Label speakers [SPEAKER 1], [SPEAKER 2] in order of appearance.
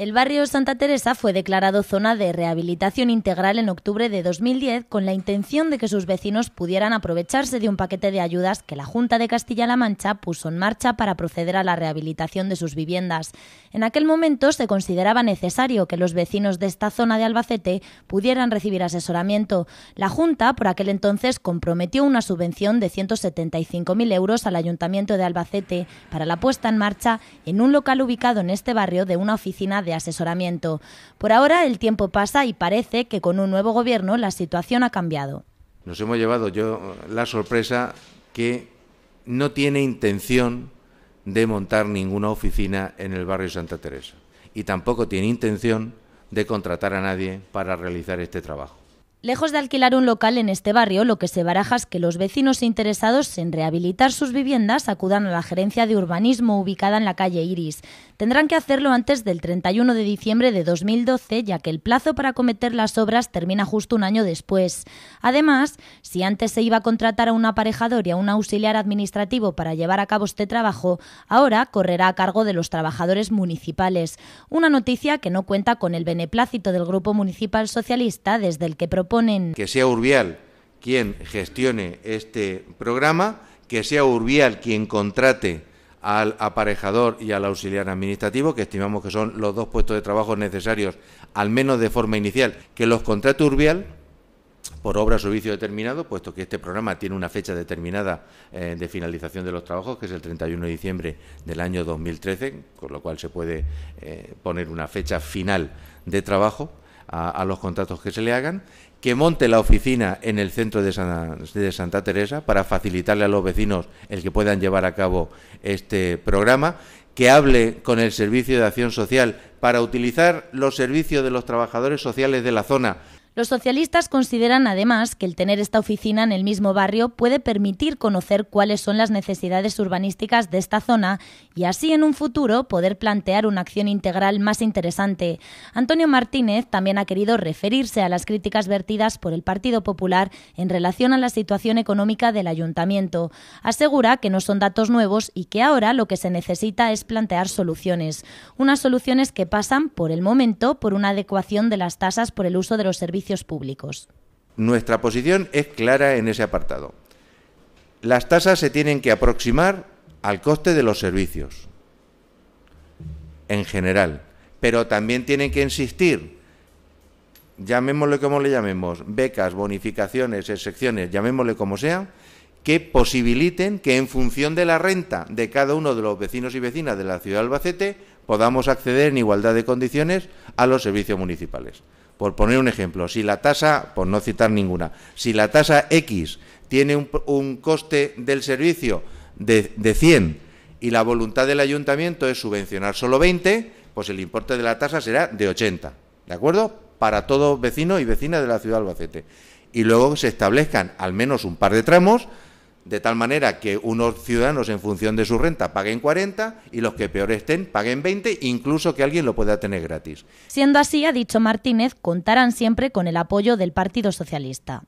[SPEAKER 1] El barrio Santa Teresa fue declarado zona de rehabilitación integral en octubre de 2010 con la intención de que sus vecinos pudieran aprovecharse de un paquete de ayudas que la Junta de Castilla-La Mancha puso en marcha para proceder a la rehabilitación de sus viviendas. En aquel momento se consideraba necesario que los vecinos de esta zona de Albacete pudieran recibir asesoramiento. La Junta por aquel entonces comprometió una subvención de 175.000 euros al Ayuntamiento de Albacete para la puesta en marcha en un local ubicado en este barrio de una oficina de asesoramiento. Por ahora el tiempo pasa y parece que con un nuevo gobierno la situación ha cambiado.
[SPEAKER 2] Nos hemos llevado yo la sorpresa que no tiene intención de montar ninguna oficina en el barrio Santa Teresa y tampoco tiene intención de contratar a nadie para realizar este trabajo.
[SPEAKER 1] Lejos de alquilar un local en este barrio, lo que se baraja es que los vecinos interesados en rehabilitar sus viviendas acudan a la Gerencia de Urbanismo ubicada en la calle Iris. Tendrán que hacerlo antes del 31 de diciembre de 2012, ya que el plazo para cometer las obras termina justo un año después. Además, si antes se iba a contratar a un aparejador y a un auxiliar administrativo para llevar a cabo este trabajo, ahora correrá a cargo de los trabajadores municipales. Una noticia que no cuenta con el beneplácito del Grupo Municipal Socialista desde el que propone
[SPEAKER 2] que sea Urbial quien gestione este programa, que sea Urbial quien contrate al aparejador y al auxiliar administrativo, que estimamos que son los dos puestos de trabajo necesarios, al menos de forma inicial, que los contrate Urbial por obra o servicio determinado, puesto que este programa tiene una fecha determinada eh, de finalización de los trabajos, que es el 31 de diciembre del año 2013, con lo cual se puede eh, poner una fecha final de trabajo a, los contratos que se le hagan, que monte la oficina en el centro de, de, Santa Teresa para facilitarle a los vecinos el que puedan llevar a cabo este programa, que hable con el Servicio de Acción Social para utilizar los servicios de los trabajadores sociales de la zona
[SPEAKER 1] los socialistas consideran además que el tener esta oficina en el mismo barrio puede permitir conocer cuáles son las necesidades urbanísticas de esta zona y así en un futuro poder plantear una acción integral más interesante. Antonio Martínez también ha querido referirse a las críticas vertidas por el Partido Popular en relación a la situación económica del ayuntamiento. Asegura que no son datos nuevos y que ahora lo que se necesita es plantear soluciones. Unas soluciones que pasan, por el momento, por una adecuación de las tasas por el uso de los servicios públicos.
[SPEAKER 2] Nuestra posición es clara en ese apartado. Las tasas se tienen que aproximar al coste de los servicios, en general, pero también tienen que insistir, llamémosle como le llamemos, becas, bonificaciones, excepciones, llamémosle como sea, que posibiliten que en función de la renta de cada uno de los vecinos y vecinas de la ciudad de Albacete podamos acceder en igualdad de condiciones a los servicios municipales. Por poner un ejemplo, si la tasa, por no citar ninguna, si la tasa X tiene un, coste del servicio de, de 100 y la voluntad del ayuntamiento es subvencionar solo 20, pues el importe de la tasa será de 80, ¿de acuerdo? Para todo vecino y vecina de la ciudad de Albacete. Y luego se establezcan al menos un par de tramos de tal manera que unos ciudadanos en función de su renta paguen 40 y los que peor estén paguen 20, incluso que alguien lo pueda tener gratis.
[SPEAKER 1] Siendo así, ha dicho Martínez, contarán siempre con el apoyo del Partido Socialista.